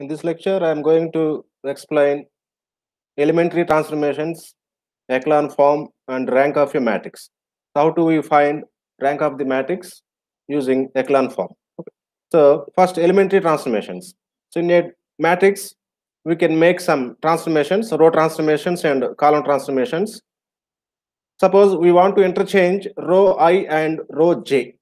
In this lecture, I am going to explain elementary transformations, echelon form, and rank of a matrix. How do we find rank of the matrix using echelon form? Okay. So first, elementary transformations. So in a matrix, we can make some transformations, row transformations and column transformations. Suppose we want to interchange row i and row j.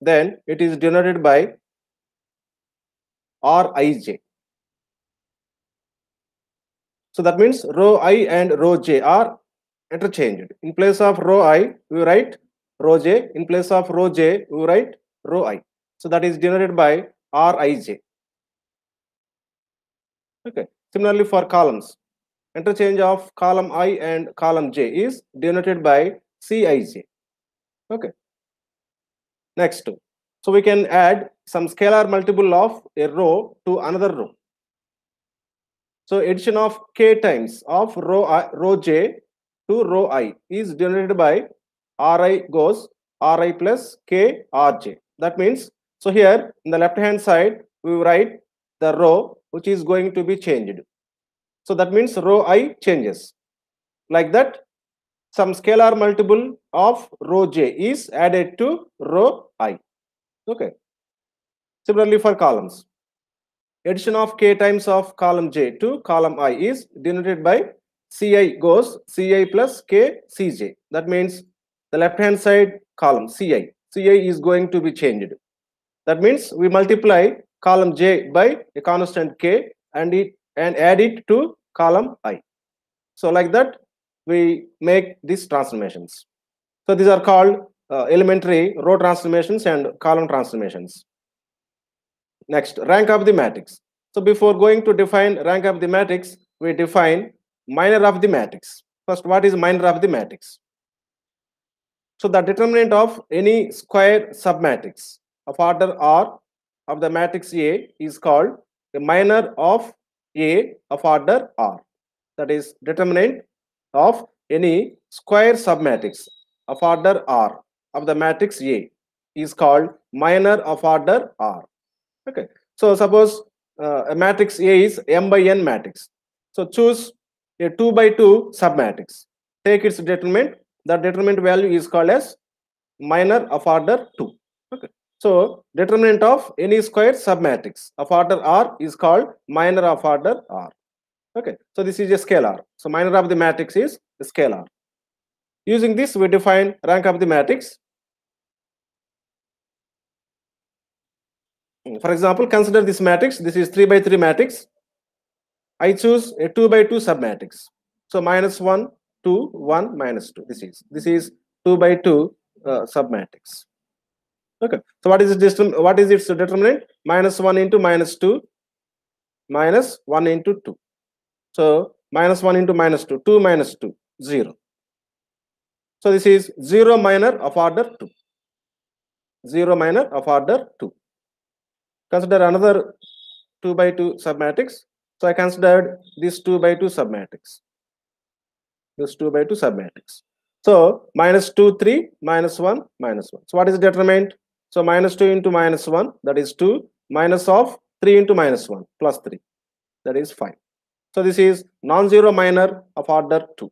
Then it is denoted by or ij. So that means row i and row j are interchanged. In place of row i, we write row j. In place of row j, we write row i. So that is generated by rij. Okay. Similarly for columns, interchange of column i and column j is denoted by cij. Okay. Next. So we can add some scalar multiple of a row to another row. So addition of k times of row, I, row j to row i is denoted by ri goes ri plus k rj. That means, so here in the left hand side, we write the row which is going to be changed. So that means row i changes. Like that, some scalar multiple of row j is added to row i. Okay. Similarly for columns, addition of k times of column j to column i is denoted by ci goes ci plus k cj. That means the left hand side column ci, ci is going to be changed. That means we multiply column j by a constant k and it and add it to column i. So like that we make these transformations. So these are called uh, elementary row transformations and column transformations. Next, rank of the matrix. So before going to define rank of the matrix, we define minor of the matrix. First, what is minor of the matrix? So the determinant of any square submatrix of order R of the matrix A is called the minor of A of order R. That is determinant of any square submatrix of order R of the matrix A is called minor of order R okay so suppose uh, a matrix a is m by n matrix so choose a 2 by 2 submatrix take its determinant the determinant value is called as minor of order 2 okay so determinant of any square submatrix of order r is called minor of order r okay so this is a scalar so minor of the matrix is scalar using this we define rank of the matrix Hmm. For example, consider this matrix. This is 3 by 3 matrix. I choose a 2 by 2 submatrix. So minus 1, 2, 1, minus 2. This is this is 2 by 2 uh, submatrix. Okay. So what is this? what is its determinant? Minus 1 into minus 2 minus 1 into 2. So minus 1 into minus 2, 2 minus 2, 0. So this is 0 minor of order 2. 0 minor of order 2 consider another 2 by 2 submatrix. So I considered this 2 by 2 submatrix. This 2 by 2 submatrix. So minus 2, 3, minus 1, minus 1. So what is the determinant? So minus 2 into minus 1, that is 2, minus of 3 into minus 1, plus 3, that is 5. So this is non-zero minor of order 2.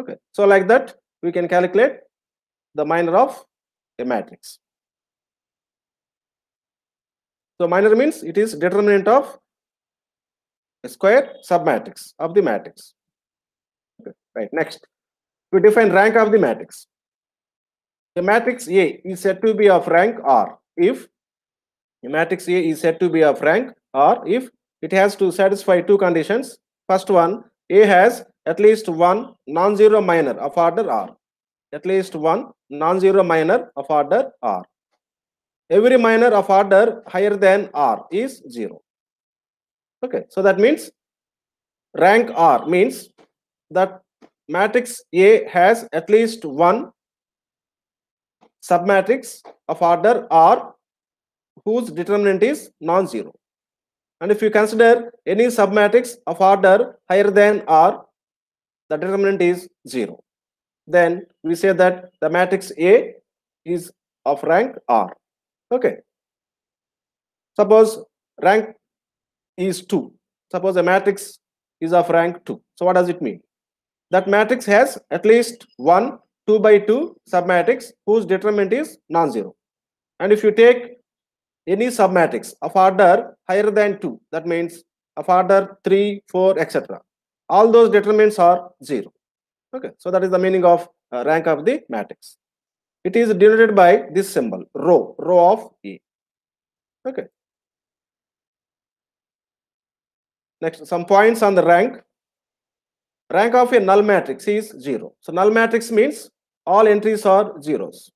Okay, so like that, we can calculate the minor of a matrix. So minor means it is determinant of square submatrix of the matrix. Okay. Right, next. We define rank of the matrix. The matrix A is said to be of rank R if the matrix A is said to be of rank R if it has to satisfy two conditions. First one, A has at least one non-zero minor of order R. At least one non-zero minor of order R every minor of order higher than r is 0 okay so that means rank r means that matrix a has at least one submatrix of order r whose determinant is non-zero and if you consider any submatrix of order higher than r the determinant is 0 then we say that the matrix a is of rank r okay suppose rank is 2 suppose a matrix is of rank 2 so what does it mean that matrix has at least one 2 by 2 submatrix whose determinant is non-zero and if you take any submatrix of order higher than 2 that means of order 3 4 etc all those determinants are 0 okay so that is the meaning of uh, rank of the matrix it is denoted by this symbol, rho, rho of A. Okay. Next, some points on the rank. Rank of a null matrix is 0. So null matrix means all entries are zeros.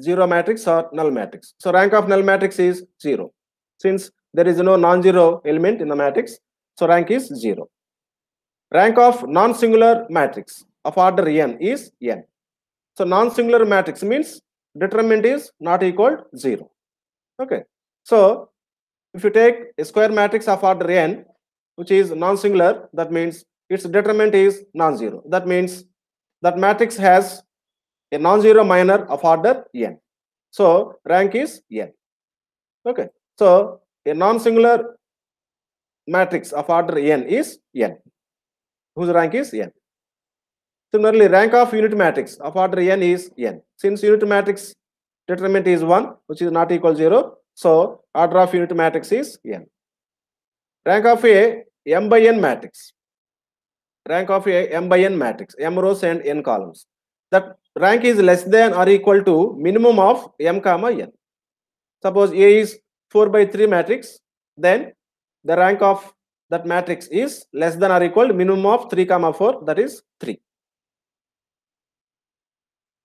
Zero matrix or null matrix. So rank of null matrix is 0. Since there is no non-zero element in the matrix, so rank is 0. Rank of non-singular matrix of order n is n. So non-singular matrix means determinant is not equal to 0. Okay. So if you take a square matrix of order n, which is non-singular, that means its determinant is non-zero. That means that matrix has a non-zero minor of order n. So rank is n. Okay. So a non-singular matrix of order n is n, whose rank is n. Similarly, rank of unit matrix of order n is n. Since unit matrix determinant is 1, which is not equal 0, so order of unit matrix is n. Rank of a m by n matrix. Rank of a m by n matrix, m rows and n columns. That rank is less than or equal to minimum of m comma n. Suppose A is 4 by 3 matrix, then the rank of that matrix is less than or equal to minimum of 3 comma 4, that is 3.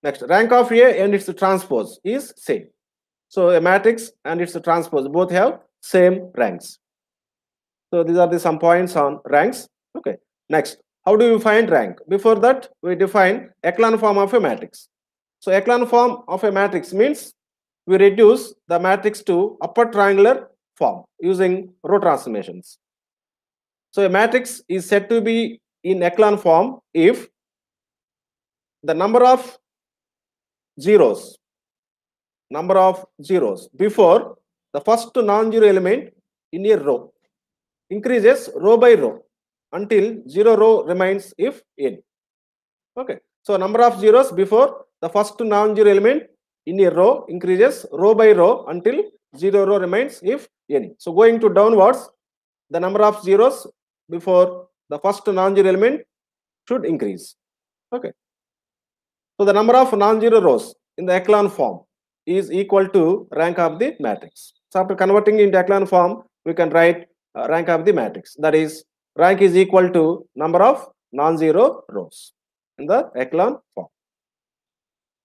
Next, rank of A and its transpose is same. So a matrix and its transpose both have same ranks. So these are the some points on ranks. Okay. Next, how do you find rank? Before that, we define echelon form of a matrix. So echelon form of a matrix means we reduce the matrix to upper triangular form using row transformations. So a matrix is said to be in echelon form if the number of zeros, number of zeros before the first non-zero element in a row increases row by row until zero row remains if n. Okay, so number of zeros before the first non-zero element in a row increases row by row until zero row remains if n. So going to downwards, the number of zeros before the first non-zero element should increase. Okay, so the number of non-zero rows in the echelon form is equal to rank of the matrix. So after converting into echelon form, we can write uh, rank of the matrix. That is, rank is equal to number of non-zero rows in the echelon form.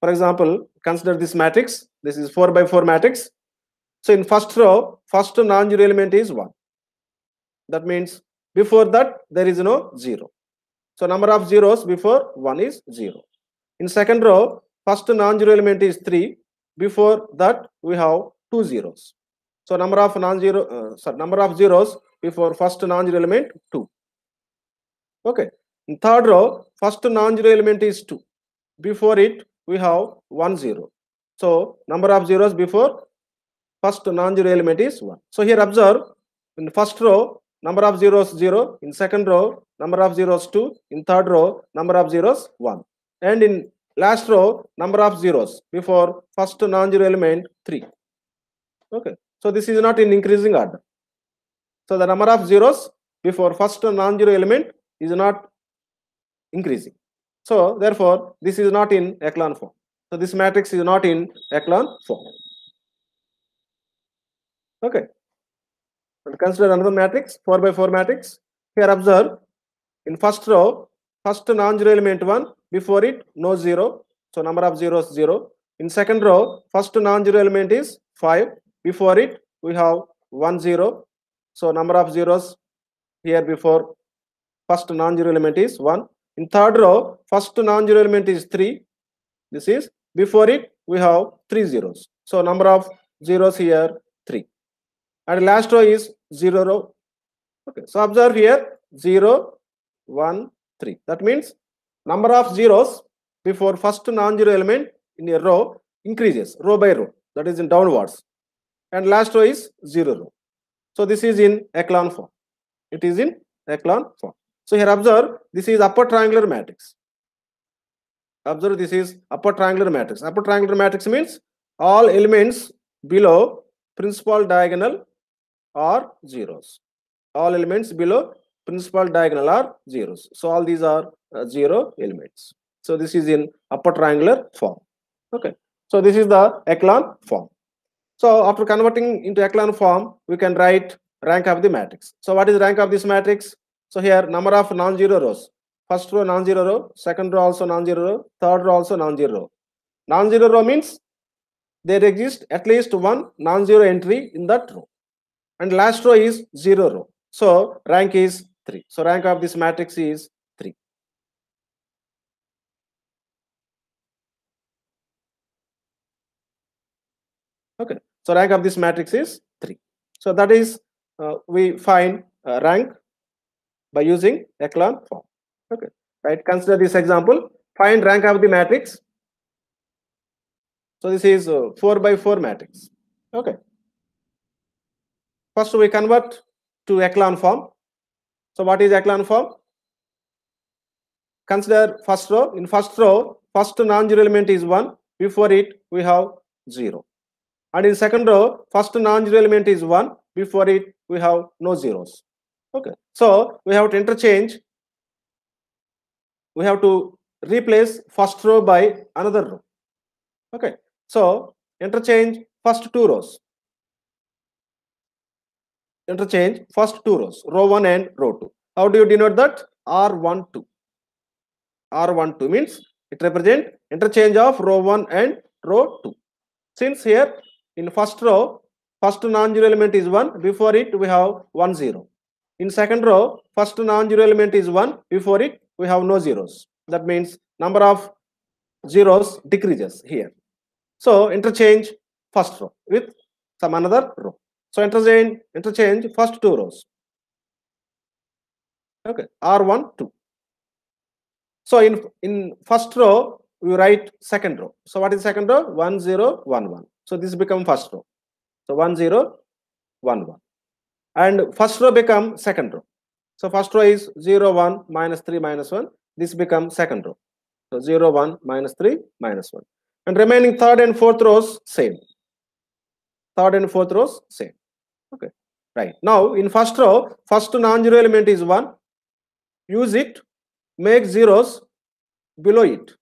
For example, consider this matrix. This is 4 by 4 matrix. So in first row, first non-zero element is 1. That means before that, there is no 0. So number of zeros before 1 is 0. In second row, first non-zero element is 3. Before that, we have two zeros. So number of non-zero, uh, sorry, number of zeros before first non-zero element 2. Okay. In third row, first non-zero element is 2. Before it, we have 1 0. So number of zeros before first non-zero element is 1. So here observe, in the first row, number of zeros 0. In second row, number of zeros 2. In third row, number of zeros 1 and in last row number of zeros before first non-zero element 3 okay so this is not in increasing order so the number of zeros before first non-zero element is not increasing so therefore this is not in echelon form so this matrix is not in echelon form okay consider another matrix 4 by 4 matrix here observe in first row first non-zero element 1 before it, no 0. So number of zeros 0. In second row, first non-zero element is 5. Before it, we have one zero, So number of zeros here before first non-zero element is 1. In third row, first non-zero element is 3. This is before it, we have 3 zeros. So number of zeros here 3. And last row is 0 row. Okay, so observe here zero, one, three. That means number of zeros before first non-zero element in a row increases row by row that is in downwards and last row is zero row so this is in echelon form it is in echelon form so here observe this is upper triangular matrix observe this is upper triangular matrix upper triangular matrix means all elements below principal diagonal are zeros all elements below principal diagonal are zeros. So all these are uh, zero elements. So this is in upper triangular form. Okay. So this is the echelon form. So after converting into echelon form, we can write rank of the matrix. So what is rank of this matrix? So here number of non-zero rows. First row non-zero row, second row also non-zero row, third row also non-zero row. Non-zero row means there exists at least one non-zero entry in that row. And last row is zero row. So rank is 3. So rank of this matrix is 3. Okay. So rank of this matrix is 3. So that is uh, we find uh, rank by using echelon form. Okay. Right. Consider this example. Find rank of the matrix. So this is uh, 4 by 4 matrix. Okay. First we convert to echelon form so what is echelon form? Consider first row. In first row, first non-zero element is 1. Before it, we have 0. And in second row, first non-zero element is 1. Before it, we have no zeros. Okay. So we have to interchange. We have to replace first row by another row. Okay. So interchange first two rows interchange first two rows, row 1 and row 2. How do you denote that? R12. R12 means it represents interchange of row 1 and row 2. Since here in first row, first non-zero element is 1, before it we have 1 0. In second row, first non-zero element is 1, before it we have no zeros. That means number of zeros decreases here. So interchange first row with some another row. So interchange, interchange first two rows. Okay, R1, 2. So in, in first row, we write second row. So what is second row? 1, 0, 1, 1. So this become first row. So 1, 0, 1, 1. And first row become second row. So first row is 0, 1, minus 3, minus 1. This become second row. So 0, 1, minus 3, minus 1. And remaining third and fourth rows, same. Third and fourth rows, same okay right now in first row first non-zero element is 1 use it make zeros below it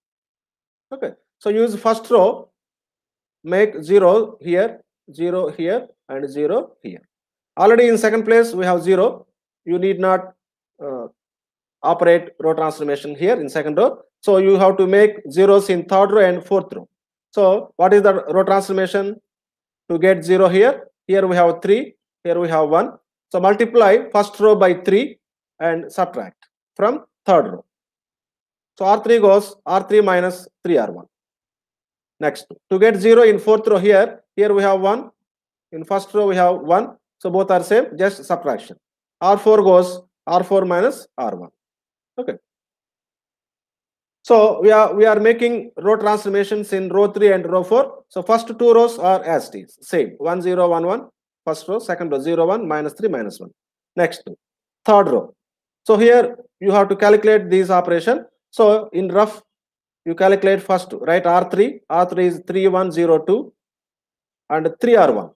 okay so use first row make 0 here 0 here and 0 here already in second place we have 0 you need not uh, operate row transformation here in second row so you have to make zeros in third row and fourth row so what is the row transformation to get 0 here here we have 3 here we have 1. So multiply first row by 3 and subtract from third row. So R3 goes R3 minus 3R1. Next, to get 0 in fourth row here, here we have 1. In first row we have 1. So both are same, just subtraction. R4 goes R4 minus R1. Okay. So we are we are making row transformations in row 3 and row 4. So first two rows are as these same 1011, First row, second row, 0, 1, minus 3, minus 1. Next, third row. So here you have to calculate these operation. So in rough, you calculate first, right? R3, R3 is 3, 1, 0, 2 and 3R1.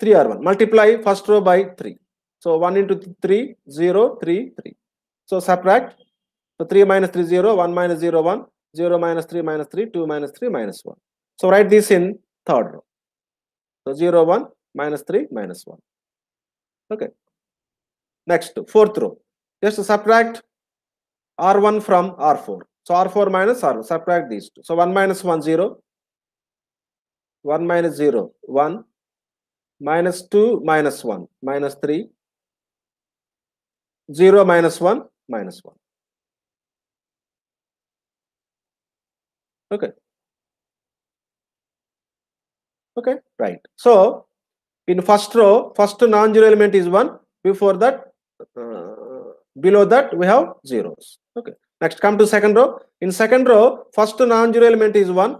3R1. Multiply first row by 3. So 1 into 3, 0, 3, 3. So subtract. So 3 minus 3, 0, 1 minus 0, 1, 0 minus 3, minus 3, 2 minus 3, minus 1. So write this in third row. So 0, 1, minus 3, minus 1. Okay. Next, fourth row. Just subtract R1 from R4. So R4 minus R1, subtract these two. So 1 minus 1, 0. 1 minus 0, 1. Minus 2, minus 1, minus 3. 0, minus 1, minus 1. Okay okay right so in first row first non-zero element is one before that uh, below that we have zeros okay next come to second row in second row first non-zero element is one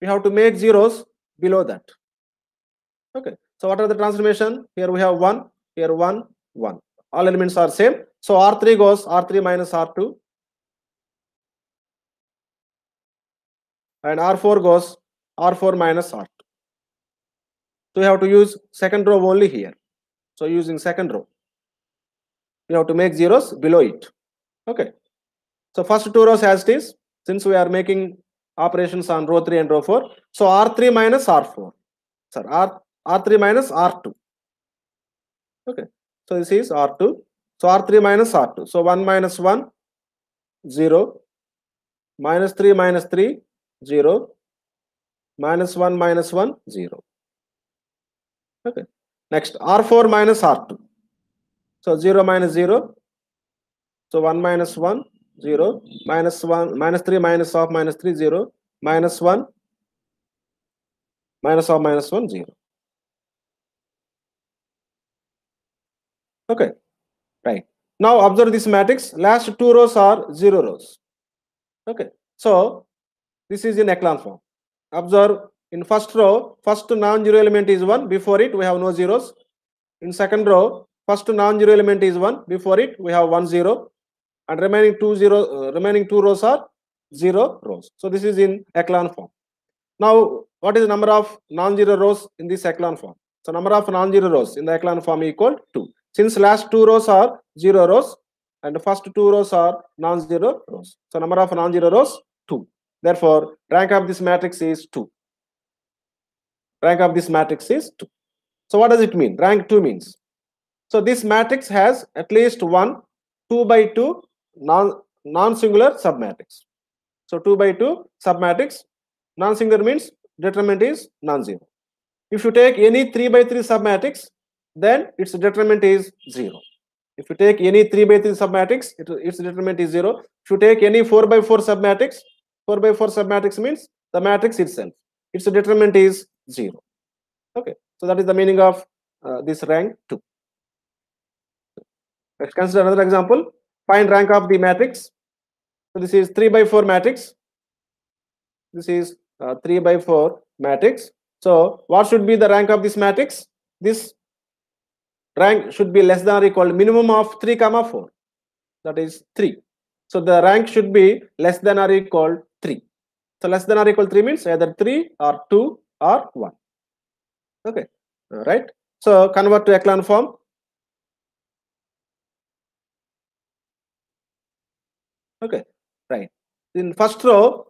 we have to make zeros below that okay so what are the transformation here we have one here one one all elements are same so r3 goes r3 minus r2 and r4 goes r4 minus r2 so we have to use second row only here. So using second row, we have to make zeros below it. Okay. So first two rows as it is, since we are making operations on row 3 and row 4. So R3 minus R4. Sir, R, R3 minus R2. Okay. So this is R2. So R3 minus R2. So 1 minus 1, 0. Minus 3 minus 3, 0. Minus 1 minus 1, 0 okay next r4 minus r2 so 0 minus 0 so 1 minus 1 0 minus 1 minus 3 minus of minus 3 0 minus 1 minus of minus 1 0 okay right now observe this matrix last two rows are zero rows okay so this is in echelon form observe in first row, first non-zero element is 1. Before it, we have no zeros. In second row, first non-zero element is 1. Before it, we have 1 0. And remaining two, zero, uh, remaining two rows are 0 rows. So this is in echelon form. Now, what is the number of non-zero rows in this echelon form? So number of non-zero rows in the echelon form equal 2. Since last two rows are 0 rows and the first two rows are non-zero rows. So number of non-zero rows 2. Therefore, rank of this matrix is 2. Rank of this matrix is 2. So what does it mean? Rank 2 means. So this matrix has at least one 2 by 2 non non-singular submatrix. So 2 by 2 submatrix, non-singular means determinant is non-zero. If you take any 3 by 3 submatrix, then its determinant is 0. If you take any 3 by 3 submatrix, it, its determinant is 0. If you take any 4 by 4 submatrix, 4 by 4 submatrix means the matrix itself. Its determinant is 0. Okay, so that is the meaning of uh, this rank 2. Let's consider another example. Find rank of the matrix. So this is 3 by 4 matrix. This is uh, 3 by 4 matrix. So what should be the rank of this matrix? This rank should be less than or equal minimum of 3 comma 4. That is 3. So the rank should be less than or equal 3. So less than or equal 3 means either 3 or 2 or 1 okay right so convert to echelon form okay right in first row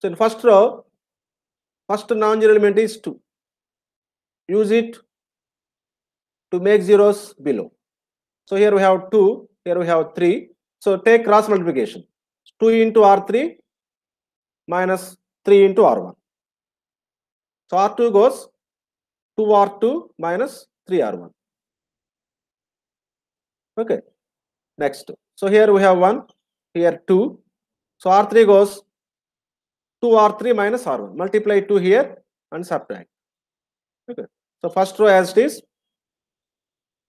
So in first row, first non-zero element is 2. Use it to make zeros below. So here we have 2, here we have 3. So take cross multiplication. 2 into R3 minus 3 into R1. So R2 goes 2R2 minus 3R1. Okay, next. So here we have 1, here 2. So R3 goes 2R3 minus R1. Multiply 2 here and subtract. Okay, so first row as it is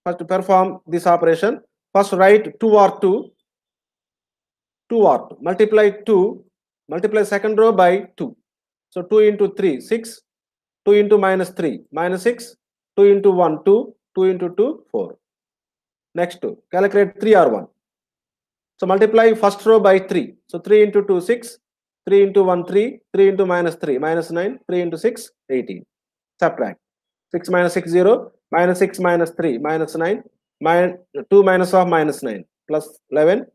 first perform this operation first write 2 or 2 2 or 2 multiply 2 multiply second row by 2 so 2 into 3 6 2 into minus 3 minus 6 2 into 1 2 2 into 2 4 next 2 calculate 3 or 1 so multiply first row by 3 so 3 into 2 6 3 into 1 3 3 into minus 3 minus 9 3 into 6 18 subtract 6 minus 6, 0, minus 6, minus 3, minus 9, 2 minus of minus 9, plus 11,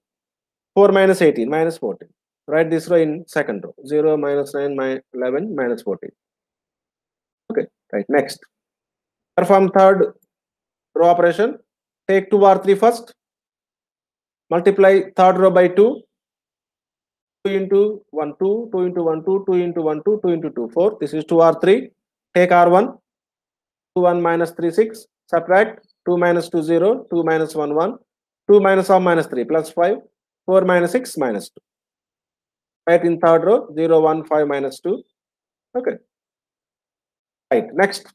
4 minus 18, minus 14. Write this row in second row, 0, minus 9, 11, minus 14. Okay, right, next. Perform third row operation. Take 2 R 3 first. Multiply third row by 2. 2 into 1, 2, 2 into 1, 2, 2 into 1, 2, 2 into 2, 4. This is 2 R3. Take R1, 2 1 minus 3 6 subtract 2 minus 2 0 2 minus 1 1 2 minus 1 minus 3 plus 5 4 minus 6 minus 2 right in third row 0 1 5 minus 2 okay right next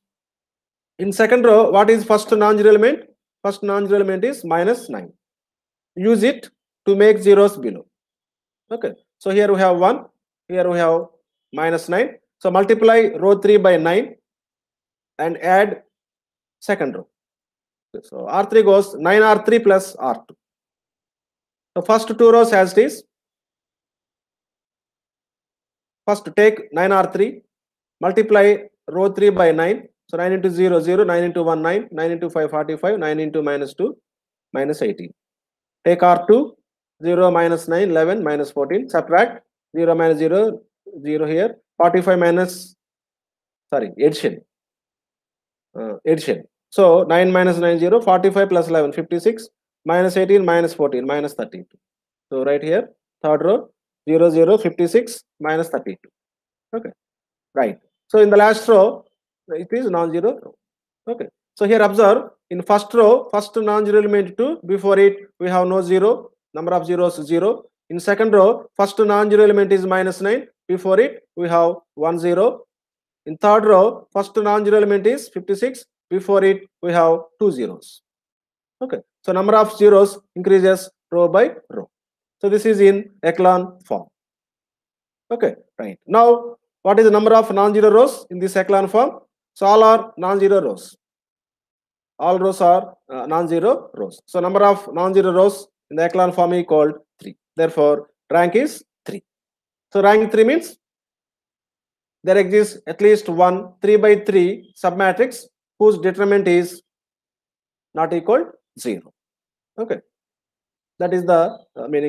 in second row what is first non-zero element first non-zero element is minus 9 use it to make zeros below okay so here we have 1 here we have minus 9 so multiply row 3 by 9 and add second row. So R3 goes 9R3 plus R2. The first two rows as it is. First take 9R3, multiply row 3 by 9. So 9 into 0, 0, 9 into 1, 9, 9 into 5, 45, 9 into minus 2, minus 18. Take R2, 0 minus 9, 11, minus 14, subtract 0 minus 0, 0 here, 45 minus, sorry, addition, uh, addition. So 9 minus 9, 0, 45 plus 11, 56, minus 18, minus 14, minus 32. So right here, third row, 0, 0, 56, minus 32. Okay, right. So in the last row, it is non-zero row. Okay. So here observe, in first row, first non-zero element 2, before it we have no 0, number of zeros 0. In second row, first non-zero element is minus 9, before it we have 1, 0, in third row, first non-zero element is 56. Before it, we have two zeros. Okay, so number of zeros increases row by row. So this is in echelon form. Okay, right. Now, what is the number of non-zero rows in this echelon form? So all are non-zero rows. All rows are uh, non-zero rows. So number of non-zero rows in the echelon form is called 3. Therefore, rank is 3. So rank 3 means there exists at least one 3 by 3 submatrix whose determinant is not equal 0. Okay. That is the uh, meaning.